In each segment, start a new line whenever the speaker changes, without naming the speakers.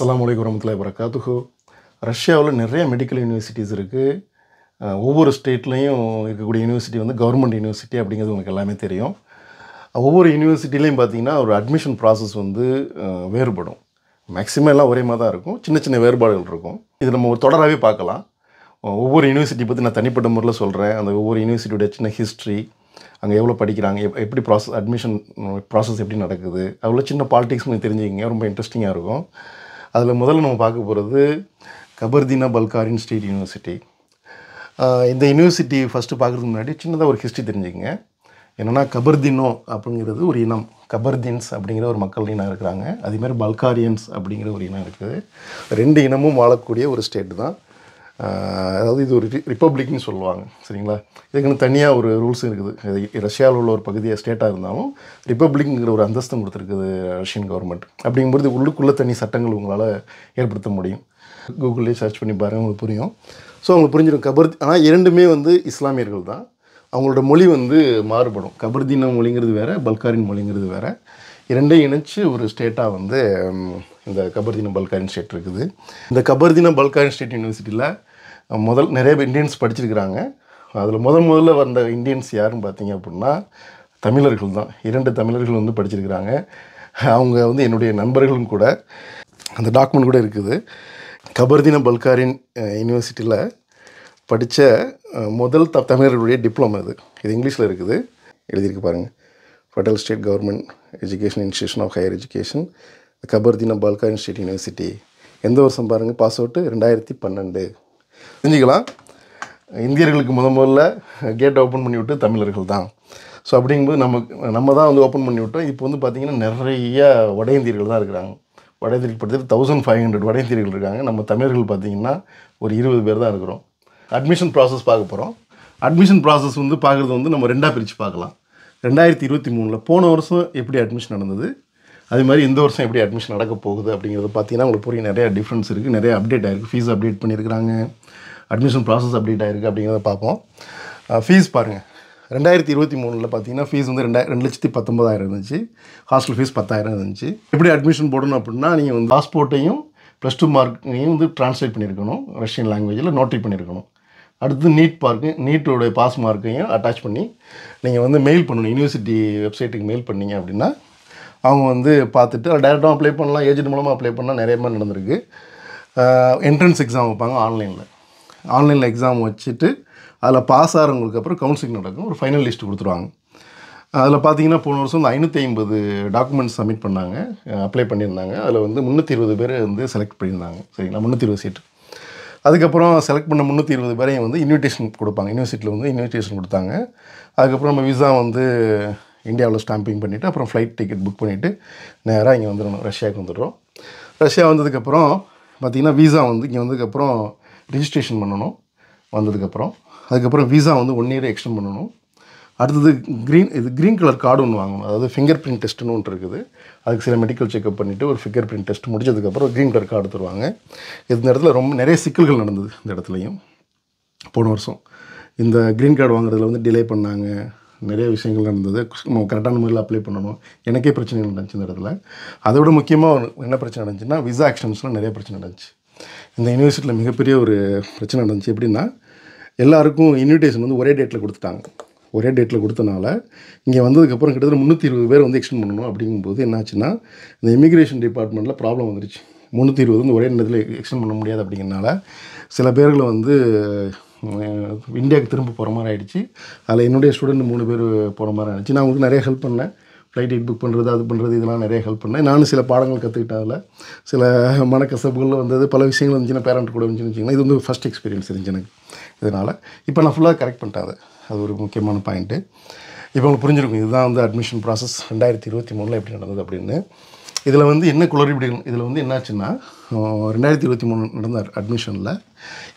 அஸ்லாம் வலைக்கம் வரமத்துல வரகாத்துஹோ ரஷ்யாவில் நிறைய மெடிக்கல் யூனிவர்சிட்டிஸ் இருக்குது ஒவ்வொரு ஸ்டேட்லேயும் இருக்கக்கூடிய யூனிவர்சிட்டி வந்து கவர்மெண்ட் யூனிவர்சிட்டி அப்படிங்கிறது உங்களுக்கு எல்லாமே தெரியும் ஒவ்வொரு யூனிவர்சிட்டிலையும் பார்த்திங்கன்னா ஒரு அட்மிஷன் ப்ராசஸ் வந்து வேறுபடும் மேக்ஸிமம் எல்லாம் ஒரே மாதிரி தான் இருக்கும் சின்ன சின்ன வேறுபாடுகள் இருக்கும் இது நம்ம ஒரு தொடராகவே பார்க்கலாம் ஒவ்வொரு யூனிவர்சிட்டி பற்றி நான் தனிப்பட்ட முறையில் சொல்கிறேன் அந்த ஒவ்வொரு யூனிவர்சிட்டியோட சின்ன ஹிஸ்ட்ரி அங்கே எவ்வளோ படிக்கிறாங்க எப் எப்படி ப்ராசஸ் அட்மிஷன் ப்ராசஸ் எப்படி நடக்குது அவ்வளோ சின்ன பாலிடிக்ஸ் நீங்கள் தெரிஞ்சுக்கிங்க ரொம்ப இன்ட்ரெஸ்டிங்காக இருக்கும் அதில் முதல்ல நம்ம பார்க்க போகிறது கபர்தீனா பல்காரின் ஸ்டேட் யூனிவர்சிட்டி இந்த யூனிவர்சிட்டி ஃபஸ்ட்டு பார்க்குறதுக்கு முன்னாடி சின்னதாக ஒரு ஹிஸ்ட்ரி தெரிஞ்சுக்கங்க என்னென்னா கபர்தினோ அப்படிங்கிறது ஒரு இனம் கபர்தின்ஸ் அப்படிங்கிற ஒரு மக்கள் இனம் இருக்கிறாங்க அதேமாதிரி பல்காரியன்ஸ் அப்படிங்கிற ஒரு இனம் இருக்குது ரெண்டு இனமும் வாழக்கூடிய ஒரு ஸ்டேட் தான் அதாவது இது ஒரு ரிப்பப்ளிக்னு சொல்லுவாங்க சரிங்களா இதுக்குன்னு தனியாக ஒரு ரூல்ஸ் இருக்குது ரஷ்யாவில் உள்ள ஒரு பகுதியாக ஸ்டேட்டாக இருந்தாலும் ரிப்பப்ளிக்ங்கிற ஒரு அந்தஸ்தம் கொடுத்துருக்குது ரஷ்யன் கவர்மெண்ட் அப்படிங்கும்போது உள்ளுக்குள்ளே தனி சட்டங்கள் உங்களால் ஏற்படுத்த முடியும் கூகுள்லேயே சர்ச் பண்ணி பாருங்கள் உங்களுக்கு புரியும் ஸோ அவங்களுக்கு புரிஞ்சிடும் கபர்தி ஆனால் இரண்டுமே வந்து இஸ்லாமியர்கள் தான் அவங்களோட மொழி வந்து மாறுபடும் கபர்தீன மொழிங்கிறது வேறு பல்காரின் மொழிங்கிறது வேறு இரண்டையும் இணைச்சி ஒரு ஸ்டேட்டாக வந்து இந்த கபர்தீன பல்காரின் ஸ்டேட் இருக்குது இந்த கபர்தீன பல்காரின் ஸ்டேட் யூனிவர்சிட்டியில் முதல் நிறைய இந்தியன்ஸ் படிச்சிருக்கிறாங்க அதில் முதல் முதல்ல வந்த இந்தியன்ஸ் யாருன்னு பார்த்தீங்க அப்படின்னா தமிழர்கள் தான் இரண்டு தமிழர்கள் வந்து படிச்சிருக்கிறாங்க அவங்க வந்து என்னுடைய நண்பர்களும் கூட அந்த டாக்குமெண்ட் கூட இருக்குது கபர்தீன பல்காரின் யூனிவர்சிட்டியில் படித்த முதல் த தமிழர்களுடைய டிப்ளமா இது இது இங்கிலீஷில் இருக்குது எழுதியிருக்கு பாருங்கள் federal state government education institution of higher education Kabardino Balkarian state university எந்த வருஷம் பாருங்கள் பாஸ் அவுட்டு ரெண்டாயிரத்தி பன்னெண்டு செஞ்சுக்கலாம் இந்தியர்களுக்கு முத முதல்ல கேட்டை ஓப்பன் பண்ணிவிட்டு தமிழர்கள் தான் ஸோ அப்படிங்கும்போது நமக்கு நம்ம தான் வந்து ஓப்பன் பண்ணி விட்டோம் இப்போ வந்து பார்த்திங்கன்னா நிறைய வட இந்தியர்கள் தான் இருக்கிறாங்க வட இந்தியர்கள் கிட்டத்தட்ட தௌசண்ட் ஃபைவ் ஹண்ட்ரட் வட இந்தியர்கள் இருக்காங்க நம்ம தமிழர்கள் பார்த்திங்கன்னா ஒரு இருபது பேர் தான் இருக்கிறோம் அட்மிஷன் ப்ராசஸ் பார்க்க போகிறோம் அட்மிஷன் ப்ராசஸ் வந்து பார்க்குறது வந்து நம்ம ரெண்டாக பிரித்து பார்க்கலாம் ரெண்டாயிரத்தி இருபத்தி மூணில் போன வருஷம் எப்படி அட்மிஷன் நடந்தது அதே மாதிரி இந்த வருஷம் எப்படி அட்மிஷன் நடக்க போகுது அப்படிங்கிறது பார்த்தீங்கன்னா உங்களுக்கு புரிய நிறைய டிஃப்ரென்ஸ் இருக்குது நிறைய அப்டேட் ஆகிருக்கு ஃபீஸ் அப்டேட் பண்ணியிருக்கிறாங்க அட்மிஷன் ப்ராசஸ் அப்டேட் ஆகிருக்கு அப்படிங்கிறத பார்ப்போம் ஃபீஸ் பாருங்கள் ரெண்டாயிரத்தி இருபத்தி மூணில் பார்த்தீங்கன்னா ஃபீஸ் வந்து ரெண்டாயிரம் ரெண்டு லட்சத்தி பத்தொம்பதாயிரம் இருந்துச்சு ஹாஸ்டல் ஃபீஸ் பத்தாயிரம் இருந்துச்சு எப்படி அட்மிஷன் போடணும் அப்படின்னா நீங்கள் வந்து பாஸ்போர்ட்டையும் ப்ளஸ் டூ மார்க்கையும் வந்து ட்ரான்ஸ்லேட் பண்ணியிருக்கணும் ரஷ்யன் லாங்குவேஜில் நோட்ரி பண்ணியிருக்கணும் அடுத்து நீட் பார்க்கு நீட்டோடைய பாஸ் மார்க்கையும் அட்டாச் பண்ணி நீங்கள் வந்து மெயில் பண்ணணும் யூனிவர்சிட்டி வெப்சைட்டுக்கு மெயில் பண்ணீங்க அப்படின்னா அவங்க வந்து பார்த்துட்டு டேரெக்டாக அப்ளை பண்ணலாம் ஏஜென்ட் மூலமாக அப்ளை பண்ணால் நிறைய மாதிரி நடந்திருக்கு என்ட்ரன்ஸ் எக்ஸாம் வைப்பாங்க ஆன்லைனில் ஆன்லைனில் எக்ஸாம் வச்சுட்டு அதில் பாஸ் ஆகிறவங்களுக்கு அப்புறம் கவுன்சிலிங் நடக்கும் ஒரு ஃபைனல் லிஸ்ட் கொடுத்துருவாங்க அதில் பார்த்தீங்கன்னா போன வருஷம் வந்து ஐநூற்றி ஐம்பது டாக்குமெண்ட்ஸ் சப்மிட் பண்ணாங்க அப்ளை பண்ணியிருந்தாங்க அதில் வந்து முந்நூற்றி இருபது பேர் வந்து செலக்ட் பண்ணியிருந்தாங்க சரிங்களா முந்நூற்றி இருபது சீட்டு அதுக்கப்புறம் செலக்ட் பண்ண முந்நூற்றி இருபது பேரையும் வந்து இன்விடேஷன் கொடுப்பாங்க யூனிவர்சிட்டியில் வந்து இன்விடேஷன் கொடுத்தாங்க அதுக்கப்புறம் நம்ம விசா வந்து இந்தியாவில் ஸ்டாம்பிங் பண்ணிவிட்டு அப்புறம் ஃப்ளைட் டிக்கெட் புக் பண்ணிவிட்டு நேராக இங்கே வந்துடணும் ரஷ்யாவுக்கு வந்துடுறோம் ரஷ்யா வந்ததுக்கப்புறம் பார்த்திங்கன்னா வீசா வந்து இங்கே வந்ததுக்கப்புறம் ரிஜிஸ்ட்ரேஷன் பண்ணணும் வந்ததுக்கப்புறம் அதுக்கப்புறம் வீசா வந்து ஒன் இயர் எக்ஸ்டெண்ட் பண்ணணும் அடுத்தது க்ரீன் இது க்ரீன் கலர் கார்டு ஒன்று வாங்கணும் அதாவது ஃபிங்கர் பிரிண்ட் டெஸ்ட்டுன்னு ஒன்று இருக்குது அதுக்கு சில மெடிக்கல் செக்அப் பண்ணிவிட்டு ஒரு ஃபிங்கர் பிரிண்ட் டெஸ்ட் முடிச்சதுக்கப்புறம் க்ரீன் கலர் கார்டு தருவாங்க இந்த இடத்துல ரொம்ப நிறைய சிக்கல்கள் நடந்தது இந்த இடத்துலையும் போன வருஷம் இந்த க்ரீன் கார்டு வாங்குறதுல வந்து டிலே பண்ணாங்க நிறைய விஷயங்கள் நடந்தது நம்ம கரெக்டான முறையில் அப்ளை பண்ணணும் எனக்கே பிரச்சனைகள் நடந்துச்சு இந்த இடத்துல அதை விட முக்கியமாக என்ன பிரச்சனை நடந்துச்சுன்னா விசா ஆக்ஷன்ஸ்லாம் நிறைய பிரச்சனை நடந்துச்சு இந்த யூனிவர்சிட்டியில் மிகப்பெரிய ஒரு பிரச்சனை நடந்துச்சு எப்படின்னா எல்லாருக்கும் இன்விடேஷன் வந்து ஒரே டேட்டில் கொடுத்துட்டாங்க ஒரே டேட்டில் கொடுத்தனால இங்கே வந்ததுக்கப்புறம் கிட்டத்தட்ட முந்நூற்றி இருபது பேர் வந்து எக்ஸ்டெண்ட் பண்ணணும் அப்படிங்கும்போது என்னாச்சுன்னா இந்த இமிக்ரேஷன் டிபார்ட்மெண்ட்டில் ப்ராப்ளம் வந்துருச்சு முந்நூற்றி இருபது வந்து ஒரே நேரத்தில் எக்ஸ்டெண்ட் பண்ண முடியாது அப்படிங்கிறனால சில பேர்களை வந்து இந்தியாவுக்கு திரும்ப போகிற மாதிரி ஆகிடுச்சு அதில் என்னுடைய ஸ்டூடெண்ட் மூணு பேர் போகிற மாதிரி ஆகிடுச்சு நான் உங்களுக்கு நிறைய ஹெல்ப் பண்ணேன் ஃப்ளைட் டிக் புக் பண்ணுறது அது பண்ணுறது இதெல்லாம் நிறைய ஹெல்ப் பண்ணேன் நானும் சில பாடங்கள் கற்றுக்கிட்டேன் அதில் சில மனக்கசப்புகளில் வந்தது பல விஷயங்கள் இருந்துச்சுன்னா பேரண்ட் கூட இருந்துச்சுன்னு வச்சிங்கன்னா இது வந்து ஃபஸ்ட் எக்ஸ்பீரியன்ஸ் இருந்துச்சு எனக்கு இதனால் இப்போ நான் ஃபுல்லாக கரெக்ட் பண்ணிட்டேன் அது அது ஒரு முக்கியமான பாயிண்ட்டு இப்போ உங்களுக்கு புரிஞ்சிருக்கும் இதுதான் வந்து அட்மிஷன் ப்ராசஸ் ரெண்டாயிரத்தி இருபத்தி மூணில் எப்படி நடந்தது அப்படின்னு இதில் வந்து என்ன குளறுபடிகள் இதில் வந்து என்னாச்சுன்னா ரெண்டாயிரத்தி இருபத்தி மூணு நடந்த அட்மிஷனில்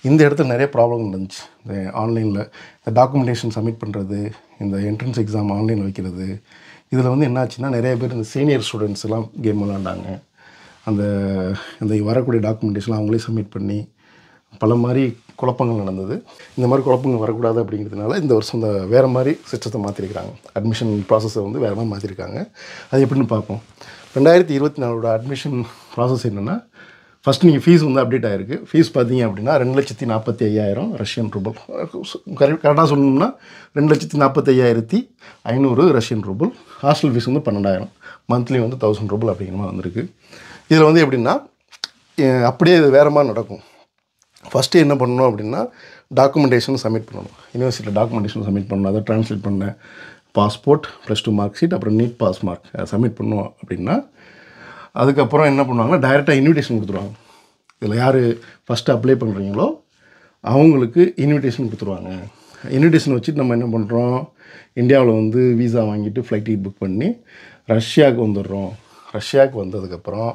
இந்த இடத்துல நிறைய ப்ராப்ளம் நடந்துச்சு இந்த ஆன்லைனில் இந்த டாக்குமெண்டேஷன் சப்மிட் பண்ணுறது இந்த என்ட்ரன்ஸ் எக்ஸாம் ஆன்லைனில் வைக்கிறது இதில் வந்து என்னாச்சுன்னா நிறைய பேர் இந்த சீனியர் ஸ்டூடெண்ட்ஸ் எல்லாம் கேம் விளாண்டாங்க அந்த இந்த வரக்கூடிய டாக்குமெண்டேஷன்லாம் அவங்களே சப்மிட் பண்ணி பல மாதிரி குழப்பங்கள் நடந்தது இந்த மாதிரி குழப்பங்கள் வரக்கூடாது அப்படிங்கிறதுனால இந்த வருஷம் இந்த வேறு மாதிரி சிஸ்டத்தை மாற்றிருக்கிறாங்க அட்மிஷன் ப்ராசஸை வந்து வேறு மாதிரி மாற்றிருக்காங்க அது எப்படின்னு பார்ப்போம் ரெண்டாயிரத்தி இருபத்தி நாலோட அட்மிஷன் ப்ராசஸ் என்னென்னா ஃபஸ்ட் நீங்கள் ஃபீஸ் வந்து அப்டேட் ஆகிருக்கு ஃபீஸ் பார்த்தீங்க அப்படின்னா ரெண்டு லட்சத்தி நாற்பத்தி ஐயாயிரம் ரஷ்யன் ரூபல் கரெக்ட் கரெக்டாக சொல்லணும்னா ரெண்டு லட்சத்தி நாற்பத்தி ஐயாயிரத்தி ஐநூறு ரஷ்யன் ரூபல் ஹாஸ்டல் ஃபீஸ் வந்து பன்னெண்டாயிரம் மந்த்லி வந்து தௌசண்ட் ரூபல் அப்படிங்கிற மாதிரி வந்திருக்கு இதில் வந்து எப்படின்னா அப்படியே இது வேறு மாதிரி நடக்கும் ஃபஸ்ட்டு என்ன பண்ணணும் அப்படின்னா டாக்குமெண்டேஷன் சப்மிட் பண்ணணும் யூனிவர்சிட்டியில் டாக்குமெண்டேஷன் சப்மிட் பண்ணணும் அதை ட்ரான்ஸ்லேட் பண்ணேன் passport plus two mark sheet அப்புறம் நீட் பாஸ் மார்க் சப்மிட் பண்ணுவோம் அப்படின்னா அதுக்கப்புறம் என்ன பண்ணுவாங்கன்னா டைரெக்டாக இன்விடேஷன் கொடுத்துருவாங்க இதில் யார் ஃபஸ்ட்டு அப்ளை பண்ணுறீங்களோ அவங்களுக்கு இன்விடேஷன் கொடுத்துருவாங்க இன்விடேஷன் வச்சுட்டு நம்ம என்ன பண்ணுறோம் இந்தியாவில் வந்து வீசா வாங்கிட்டு ஃப்ளைட் டிக்கெட் புக் பண்ணி ரஷ்யாவுக்கு வந்துடுறோம் ரஷ்யாவுக்கு வந்ததுக்கப்புறம்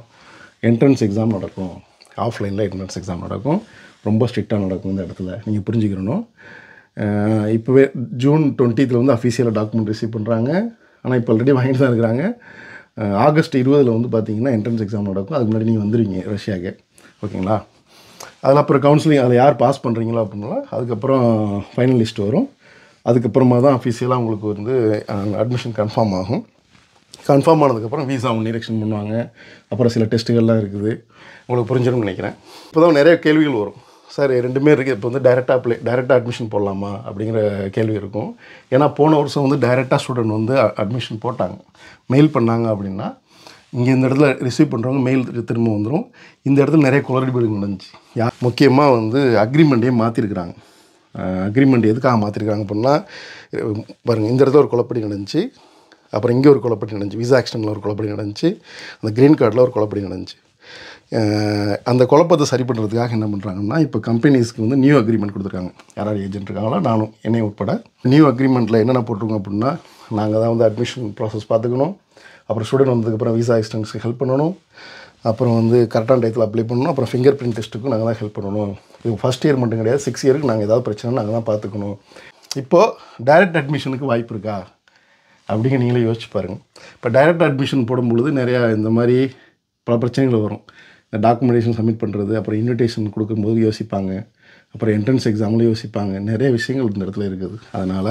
என்ட்ரன்ஸ் எக்ஸாம் நடக்கும் ஆஃப்லைனில் என்ட்ரன்ஸ் எக்ஸாம் நடக்கும் ரொம்ப ஸ்ட்ரிக்டாக நடக்கும் இந்த இடத்துல நீங்கள் புரிஞ்சுக்கிறணும் இப்போவே ஜூன் டுவெண்ட்டீத்தில் வந்து அஃபீஷியலாக டாக்குமெண்ட் ரிசீவ் பண்ணுறாங்க ஆனால் இப்போ ஆல்ரெடி வாங்கிட்டு தான் இருக்கிறாங்க ஆகஸ்ட் இருபதில் வந்து பார்த்திங்கன்னா என்ட்ரன்ஸ் எக்ஸாம் நடக்கும் அதுக்கு முன்னாடி நீங்கள் வந்துடுவீங்க ரஷ்யாவுக்கு ஓகேங்களா அதில் அப்புறம் கவுன்சிலிங் அதை யார் பாஸ் பண்ணுறீங்களோ அப்படின்னா அதுக்கப்புறம் ஃபைனல் லிஸ்ட் வரும் அதுக்கப்புறமா தான் அஃபீஷியலாக உங்களுக்கு வந்து அட்மிஷன் கன்ஃபார்ம் ஆகும் கன்ஃபார்ம் ஆனதுக்கப்புறம் வீசா ஒன்று எலெக்ஷன் பண்ணுவாங்க அப்புறம் சில டெஸ்ட்டுகள்லாம் இருக்குது உங்களுக்கு புரிஞ்சிடும்னு நினைக்கிறேன் இப்போ தான் நிறைய கேள்விகள் வரும் சார் ரெண்டுமே இருக்குது இப்போ வந்து டைரெக்டாக அப்ளை டைரெக்டாக அட்மிஷன் போடலாமா அப்படிங்கிற கேள்வி இருக்கும் ஏன்னா போன வருஷம் வந்து டைரெக்டாக ஸ்டூடெண்ட் வந்து அட்மிஷன் போட்டாங்க மெயில் பண்ணாங்க அப்படின்னா இங்கே இந்த இடத்துல ரிசீவ் பண்ணுறவங்க மெயில் திரும்ப வந்துடும் இந்த இடத்துல நிறைய குளறுபடி நடந்துச்சு யார் முக்கியமாக வந்து அக்ரிமெண்ட்டையும் மாற்றிருக்கிறாங்க அக்ரிமெண்ட் எதுக்காக மாற்றிருக்காங்க அப்படின்னா பாருங்கள் இந்த இடத்துல ஒரு குழப்படி நடந்துச்சு அப்புறம் இங்கே ஒரு குழப்படி நடந்துச்சு விசா ஆக்ஷனில் ஒரு குழப்படி நடந்துச்சு அந்த க்ரீன் கார்டில் ஒரு குழப்படி நடந்துச்சு அந்த குழப்பத்தை சரி பண்ணுறதுக்காக என்ன பண்ணுறாங்கன்னா இப்போ கம்பெனிஸ்க்கு வந்து நியூ அக்ரிமெண்ட் கொடுத்துருக்காங்க யாராவது ஏஜென்ட் இருக்காங்களோ நானும் என்னை உட்பட நியூ அக்ரிமெண்ட்டில் என்னென்ன போட்டிருக்கோம் அப்படின்னா நாங்கள் தான் வந்து அட்மிஷன் ப்ராசஸ் பார்த்துக்கணும் அப்புறம் ஸ்டூடெண்ட் வந்ததுக்கப்புறம் விசா எக்ஸ்டென்ஸ்க்கு ஹெல்ப் பண்ணணும் அப்புறம் வந்து கரெக்டான டயத்தில் அப்ளை பண்ணணும் அப்புறம் ஃபிங்கர் பிரிண்ட் டெஸ்ட்டுக்கும் நாங்கள் தான் ஹெல்ப் பண்ணணும் இது ஃபஸ்ட் இயர் மட்டும் கிடையாது சிக்ஸ் இயருக்கு நாங்கள் ஏதாவது பிரச்சனை நாங்கள் தான் பார்த்துக்கணும் இப்போது டைரக்ட் அட்மிஷனுக்கு வாய்ப்பு இருக்கா அப்படிங்க நீங்களே யோசிச்சு பாருங்கள் இப்போ டைரக்ட் அட்மிஷன் போடும்பொழுது நிறையா இந்த மாதிரி பல பிரச்சனைகள் வரும் இந்த டாக்குமெண்டேஷன் சப்மிட் பண்ணுறது அப்புறம் இன்விடேஷன் கொடுக்கும்போது யோசிப்பாங்க அப்புறம் என்ட்ரன்ஸ் எக்ஸாமில் யோசிப்பாங்க நிறைய விஷயங்கள் இந்த இடத்துல இருக்குது அதனால்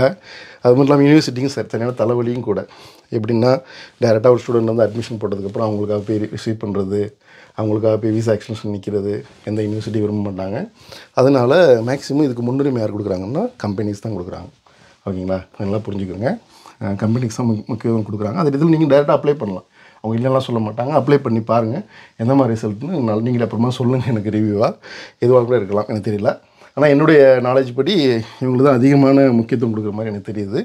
அது மட்டும் இல்லாமல் யூனிவர்சிட்டியும் சரி தனியான தலைவலியும் கூட எப்படின்னா டேரெக்டாக ஒரு ஸ்டூடெண்ட் வந்து அட்மிஷன் போட்டதுக்கப்புறம் அவங்களுக்காக போய் ரிசீவ் பண்ணுறது அவங்களுக்காக போய் விசா எக்ஸ்டென்ஷன் நிற்கிறது எந்த யூனிவர்சிட்டி விரும்ப மாட்டாங்க அதனால் மேக்ஸிமம் இதுக்கு முன்னுரிமை யார் கொடுக்குறாங்கன்னா கம்பெனிஸ் தான் கொடுக்குறாங்க ஓகேங்களா நல்லா புரிஞ்சுக்கோங்க கம்பெனிக்கு தான் முக்கியத்துவம் கொடுக்குறாங்க அது இதில் நீங்கள் டேரெக்டாக அப்ளை பண்ணலாம் அவங்க இல்லைலாம் சொல்ல மாட்டாங்க அப்ளை பண்ணி பாருங்கள் எந்த மாதிரி ரிசல்ட்னு நீங்கள் அப்புறமா சொல்லுங்கள் எனக்கு ரிவ்யூவாக எதுவாக கூட இருக்கலாம் எனக்கு தெரியல ஆனால் என்னுடைய நாலேஜ் படி இவங்களுக்கு தான் அதிகமான முக்கியத்துவம் கொடுக்குற மாதிரி எனக்கு தெரியுது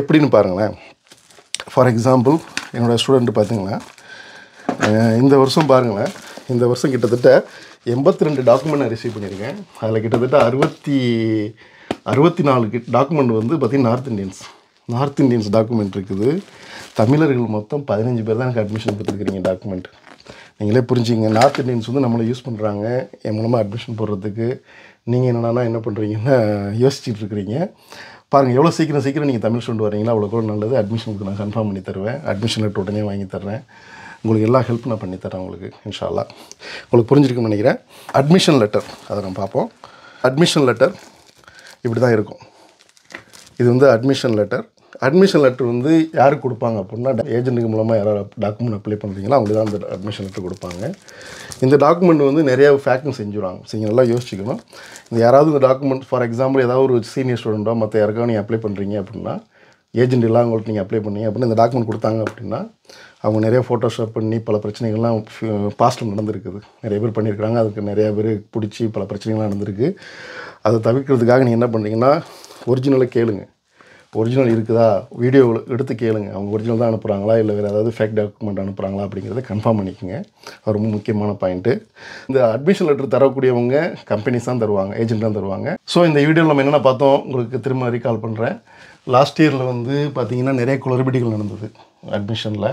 எப்படின்னு பாருங்களேன் ஃபார் எக்ஸாம்பிள் என்னோடய ஸ்டூடெண்ட்டு பார்த்திங்கன்னா இந்த வருஷம் பாருங்களேன் இந்த வருஷம் கிட்டத்தட்ட எண்பத்தி ரெண்டு டாக்குமெண்ட் நான் ரிசீவ் பண்ணியிருக்கேன் அதில் கிட்டத்தட்ட அறுபத்தி அறுபத்தி நாலு டாக்குமெண்ட் வந்து பார்த்திங்கன்னா north Indians north Indians document இருக்குது தமிழர்கள் மொத்தம் பதினஞ்சு பேர் தான் எனக்கு அட்மிஷன் கொடுத்துருக்கீங்க டாக்குமெண்ட் நீங்களே புரிஞ்சுங்க நார்த் இந்தியன்ஸ் வந்து நம்மளை யூஸ் பண்ணுறாங்க என் மூலமாக அட்மிஷன் போடுறதுக்கு நீங்கள் என்னென்னா என்ன பண்ணுறீங்கன்னா யோசிச்சுட்டு இருக்கிறீங்க பாருங்கள் எவ்வளோ சீக்கிரம் சீக்கிரம் நீங்கள் தமிழ் சொல்லிட்டு வரீங்களா அவ்வளோ கூட நல்லது அட்மிஷனுக்கு நான் கன்ஃபார்ம் பண்ணி தருவேன் அட்மிஷன் லெட்டர் உடனே வாங்கி தர்றேன் உங்களுக்கு எல்லா ஹெல்ப்பும் நான் பண்ணித்தரேன் உங்களுக்கு இன்ஷால்லா உங்களுக்கு புரிஞ்சிருக்குன்னு நினைக்கிறேன் அட்மிஷன் லெட்டர் அதை நம்ம பார்ப்போம் அட்மிஷன் லெட்டர் இப்படி தான் இருக்கும் இது வந்து அட்மிஷன் லெட்டர் அட்மிஷன் லெட்டர் வந்து யாருக்கு கொடுப்பாங்க அப்படின்னா ஏஜென்ட்டுக்கு மூலமாக யாராவது டாக்குமெண்ட் அப்ளை பண்ணுறீங்களோ அவங்க தான் அந்த அட்மிஷன் லெட்டர் கொடுப்பாங்க இந்த டாக்குமெண்ட் வந்து நிறையா ஃபேக்கும் செஞ்சுருவாங்க சரிங்க நீங்கள் நல்லா யோசிச்சுக்கணும் இந்த யாராவது இந்த டாக்குமெண்ட் ஃபார் எக்ஸாம்பிள் ஏதாவது ஒரு சீனியர் ஸ்டூடெண்ட்டோ மற்ற யாருக்காவது நீங்கள் அப்ளை பண்ணுறீங்க அப்படின்னா ஏஜென்ட் எல்லாம் உங்களுக்கு நீங்கள் அப்ளை பண்ணீங்க அப்படின்னா இந்த டாக்குமெண்ட் கொடுத்தாங்க அப்படின்னா அவங்க நிறைய ஃபோட்டோஷாப் பண்ணி பல பிரச்சனைகள்லாம் பாஸ்ட்டில் நடந்திருக்குது நிறைய பேர் பண்ணியிருக்காங்க அதுக்கு நிறையா பேர் பிடிச்சி பல பிரச்சனைகள்லாம் நடந்திருக்கு அதை தவிர்க்கிறதுக்காக நீங்கள் என்ன பண்ணுறீங்கன்னா ஒரிஜினலாக கேளுங்கள் ஒரிஜினல் இருக்குதா வீடியோ எடுத்து கேளுங்க அவங்க ஒரிஜினல் தான் அனுப்புகிறாங்களா இல்லை வேறு ஏதாவது ஃபேக் டாக்குமெண்ட் அனுப்புகிறாங்களா அப்படிங்கிறத கன்ஃபார்ம் பண்ணிக்கோங்க அது ரொம்ப முக்கியமான பாயிண்ட்டு இந்த அட்மிஷன் லெட்டர் தரக்கூடியவங்க கம்பெனிஸ் தான் தருவாங்க ஏஜென்ட் தான் தருவாங்க ஸோ இந்த வீடியோவில் நம்ம என்னென்ன பார்த்தோம் உங்களுக்கு திரும்ப ரீகால் பண்ணுறேன் லாஸ்ட் இயரில் வந்து பார்த்திங்கன்னா நிறைய குளறுபடிகள் நடந்தது அட்மிஷனில்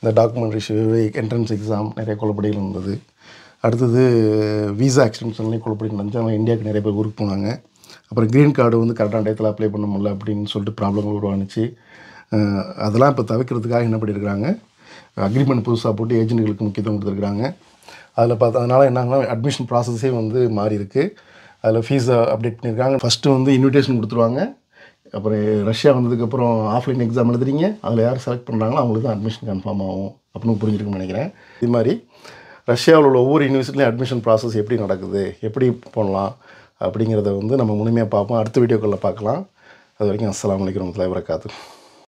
இந்த டாக்குமெண்ட் இஷ்யூ என்ட்ரன்ஸ் எக்ஸாம் நிறைய குளறுபடிகள் நடந்தது அடுத்தது விசா எக்ஸ்டென்ஷன்லேயும் குழப்படி நடந்துச்சு ஆனால் இந்தியாவுக்கு நிறைய பேர் ஊருக்கு போனாங்க அப்புறம் க்ரீன் கார்டு வந்து கரெக்டான டயத்தில் அப்ளை பண்ண முடியல அப்படின்னு சொல்லிட்டு ப்ராப்ளம் உருவானுச்சு அதெல்லாம் இப்போ தவிர்க்கிறதுக்காக என்ன பண்ணியிருக்கிறாங்க அக்ரிமெண்ட் புதுசாக போட்டு ஏஜென்ட்டுகளுக்கு முக்கியத்துவம் கொடுத்துருக்குறாங்க அதில் பார்த்து அதனால் என்னாங்கன்னா அட்மிஷன் ப்ராசஸே வந்து மாறி இருக்குது அதில் ஃபீஸை அப்டேட் பண்ணியிருக்காங்க ஃபஸ்ட்டு வந்து இன்விடேஷன் கொடுத்துருவாங்க அப்புறம் ரஷ்யா வந்ததுக்கப்புறம் ஆஃப்லைன் எக்ஸாம் எழுதுறீங்க அதில் யார் செலக்ட் பண்ணுறாங்களோ அவங்களுக்கு தான் அட்மிஷன் கன்ஃபார்ம் ஆகும் அப்படின்னு புரிஞ்சிருக்குன்னு நினைக்கிறேன் இது மாதிரி ரஷ்யாவில் உள்ள ஒவ்வொரு யூனிவர்சிட்டிலையும் அட்மிஷன் ப்ராசஸ் எப்படி நடக்குது எப்படி போடலாம் அப்படிங்கிறத வந்து நம்ம முழுமையாக பார்ப்போம் அடுத்த வீடியோக்களில் பார்க்கலாம் அது வரைக்கும் அஸ்லாம் வலைக்கம் வரமத்துல வரகாத்து